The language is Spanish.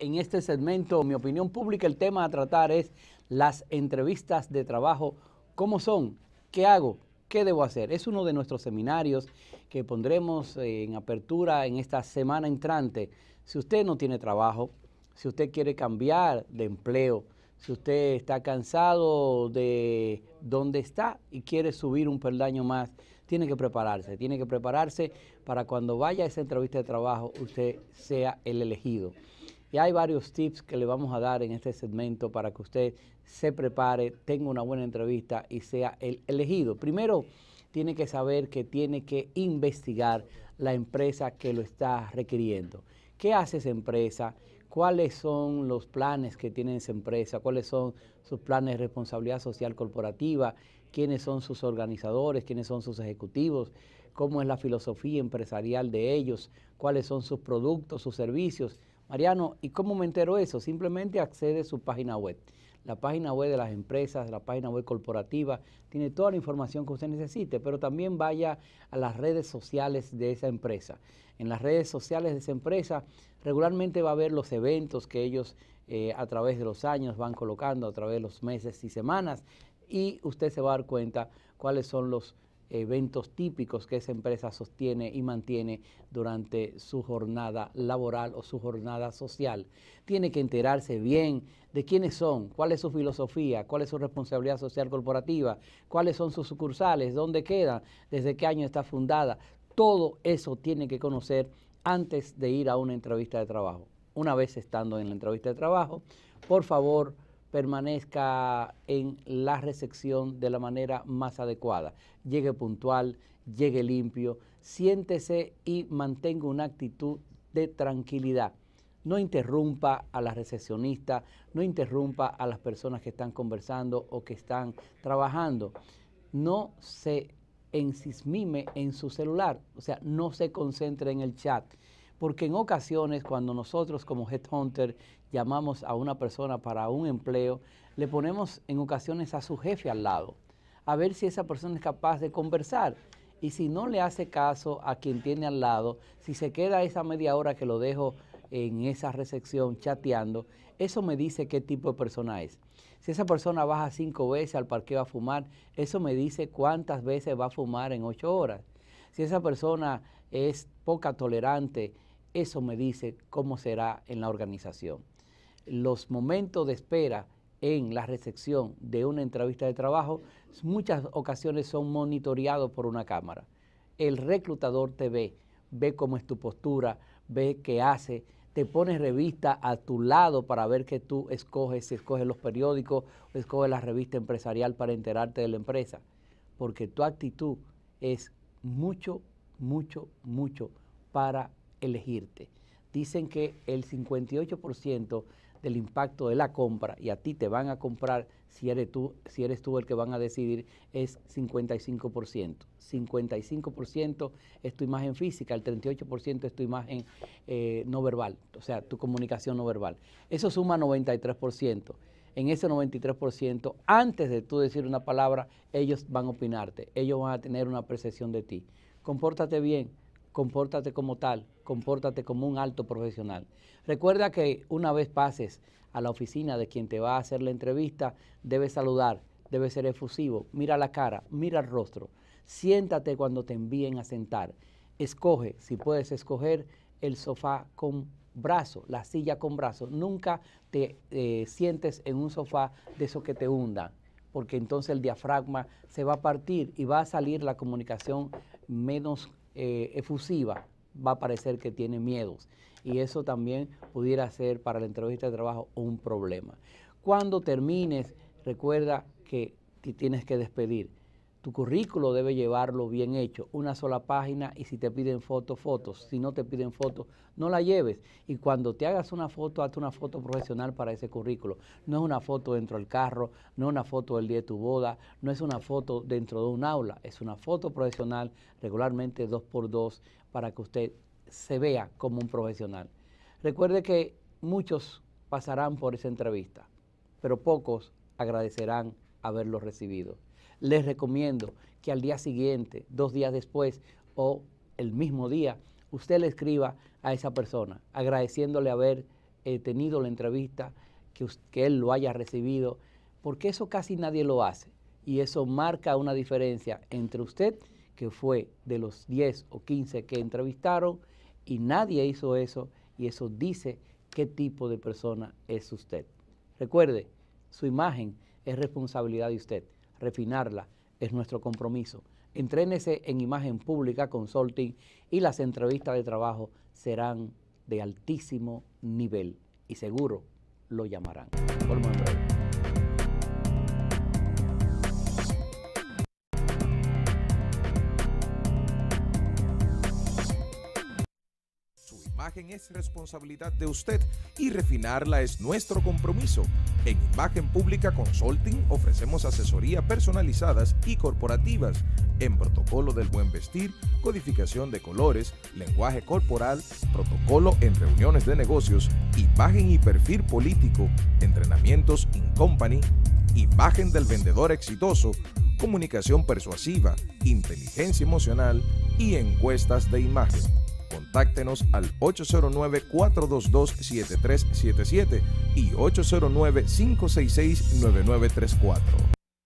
en este segmento, mi opinión pública, el tema a tratar es las entrevistas de trabajo. ¿Cómo son? ¿Qué hago? ¿Qué debo hacer? Es uno de nuestros seminarios que pondremos eh, en apertura en esta semana entrante. Si usted no tiene trabajo, si usted quiere cambiar de empleo, si usted está cansado de dónde está y quiere subir un peldaño más, tiene que prepararse, tiene que prepararse para cuando vaya a esa entrevista de trabajo usted sea el elegido. Y hay varios tips que le vamos a dar en este segmento para que usted se prepare, tenga una buena entrevista y sea el elegido. Primero, tiene que saber que tiene que investigar la empresa que lo está requiriendo. ¿Qué hace esa empresa? ¿Cuáles son los planes que tiene esa empresa? ¿Cuáles son sus planes de responsabilidad social corporativa? ¿Quiénes son sus organizadores? ¿Quiénes son sus ejecutivos? ¿Cómo es la filosofía empresarial de ellos? ¿Cuáles son sus productos, sus servicios? Mariano, ¿y cómo me entero eso? Simplemente accede a su página web. La página web de las empresas, la página web corporativa, tiene toda la información que usted necesite, pero también vaya a las redes sociales de esa empresa. En las redes sociales de esa empresa regularmente va a ver los eventos que ellos eh, a través de los años van colocando, a través de los meses y semanas, y usted se va a dar cuenta cuáles son los eventos típicos que esa empresa sostiene y mantiene durante su jornada laboral o su jornada social. Tiene que enterarse bien de quiénes son, cuál es su filosofía, cuál es su responsabilidad social corporativa, cuáles son sus sucursales, dónde quedan, desde qué año está fundada. Todo eso tiene que conocer antes de ir a una entrevista de trabajo. Una vez estando en la entrevista de trabajo, por favor, permanezca en la recepción de la manera más adecuada. Llegue puntual, llegue limpio, siéntese y mantenga una actitud de tranquilidad. No interrumpa a la recepcionista, no interrumpa a las personas que están conversando o que están trabajando. No se ensismime en su celular, o sea, no se concentre en el chat. Porque en ocasiones cuando nosotros como headhunter llamamos a una persona para un empleo, le ponemos en ocasiones a su jefe al lado, a ver si esa persona es capaz de conversar. Y si no le hace caso a quien tiene al lado, si se queda esa media hora que lo dejo en esa recepción chateando, eso me dice qué tipo de persona es. Si esa persona baja cinco veces al parqueo a fumar, eso me dice cuántas veces va a fumar en ocho horas. Si esa persona es poca tolerante, eso me dice cómo será en la organización. Los momentos de espera en la recepción de una entrevista de trabajo muchas ocasiones son monitoreados por una cámara. El reclutador te ve, ve cómo es tu postura, ve qué hace, te pone revista a tu lado para ver qué tú escoges, si escoges los periódicos, o escoges la revista empresarial para enterarte de la empresa, porque tu actitud es mucho, mucho, mucho para elegirte. Dicen que el 58% del impacto de la compra, y a ti te van a comprar si eres tú, si eres tú el que van a decidir, es 55%. 55% es tu imagen física, el 38% es tu imagen eh, no verbal, o sea, tu comunicación no verbal. Eso suma 93% en ese 93%, antes de tú decir una palabra, ellos van a opinarte, ellos van a tener una percepción de ti. Compórtate bien, compórtate como tal, compórtate como un alto profesional. Recuerda que una vez pases a la oficina de quien te va a hacer la entrevista, debes saludar, debes ser efusivo, mira la cara, mira el rostro, siéntate cuando te envíen a sentar, escoge, si puedes escoger, el sofá con brazo, la silla con brazo. Nunca te eh, sientes en un sofá de esos que te hundan, porque entonces el diafragma se va a partir y va a salir la comunicación menos eh, efusiva, va a parecer que tiene miedos. Y eso también pudiera ser para la entrevista de trabajo un problema. Cuando termines, recuerda que tienes que despedir tu currículo debe llevarlo bien hecho, una sola página y si te piden fotos, fotos. Si no te piden fotos, no la lleves. Y cuando te hagas una foto, hazte una foto profesional para ese currículo. No es una foto dentro del carro, no es una foto del día de tu boda, no es una foto dentro de un aula, es una foto profesional regularmente dos por dos para que usted se vea como un profesional. Recuerde que muchos pasarán por esa entrevista, pero pocos agradecerán haberlo recibido les recomiendo que al día siguiente, dos días después o el mismo día, usted le escriba a esa persona agradeciéndole haber eh, tenido la entrevista, que, que él lo haya recibido, porque eso casi nadie lo hace y eso marca una diferencia entre usted, que fue de los 10 o 15 que entrevistaron, y nadie hizo eso, y eso dice qué tipo de persona es usted. Recuerde, su imagen es responsabilidad de usted refinarla es nuestro compromiso. Entrénese en imagen pública consulting y las entrevistas de trabajo serán de altísimo nivel y seguro lo llamarán. es responsabilidad de usted y refinarla es nuestro compromiso. En Imagen Pública Consulting ofrecemos asesoría personalizadas y corporativas en protocolo del buen vestir, codificación de colores, lenguaje corporal, protocolo en reuniones de negocios, imagen y perfil político, entrenamientos in company, imagen del vendedor exitoso, comunicación persuasiva, inteligencia emocional y encuestas de imagen contáctenos al 809-422-7377 y 809-566-9934.